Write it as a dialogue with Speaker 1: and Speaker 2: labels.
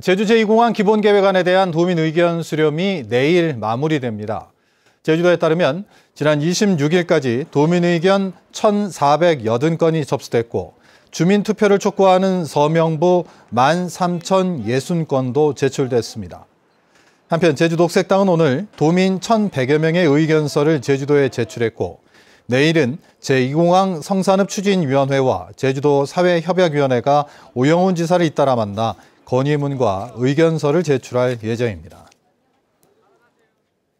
Speaker 1: 제주 제2공항 기본계획안에 대한 도민 의견 수렴이 내일 마무리됩니다. 제주도에 따르면 지난 26일까지 도민 의견 1,480건이 접수됐고 주민 투표를 촉구하는 서명부 13,060건도 제출됐습니다. 한편 제주독색당은 오늘 도민 1,100여 명의 의견서를 제주도에 제출했고 내일은 제2공항 성산읍 추진위원회와 제주도 사회협약위원회가 오영훈 지사를 잇따라 만나 건의문과 의견서를 제출할 예정입니다.